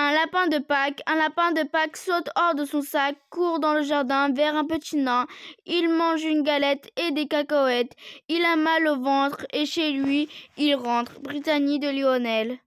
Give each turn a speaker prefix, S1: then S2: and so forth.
S1: Un lapin de Pâques, un lapin de Pâques saute hors de son sac, court dans le jardin vers un petit nain. Il mange une galette et des cacahuètes. Il a mal au ventre et chez lui, il rentre. Brittany de Lionel.